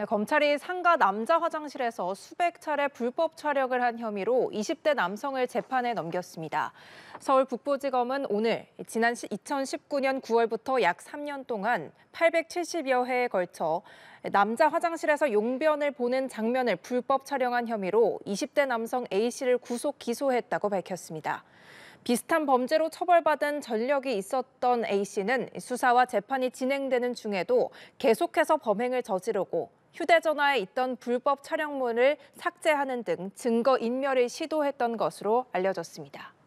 네, 검찰이 상가 남자 화장실에서 수백 차례 불법 촬영을 한 혐의로 20대 남성을 재판에 넘겼습니다. 서울 북부지검은 오늘 지난 2019년 9월부터 약 3년 동안 870여 회에 걸쳐 남자 화장실에서 용변을 보는 장면을 불법 촬영한 혐의로 20대 남성 A씨를 구속 기소했다고 밝혔습니다. 비슷한 범죄로 처벌받은 전력이 있었던 A씨는 수사와 재판이 진행되는 중에도 계속해서 범행을 저지르고 휴대전화에 있던 불법 촬영물을 삭제하는 등 증거 인멸을 시도했던 것으로 알려졌습니다.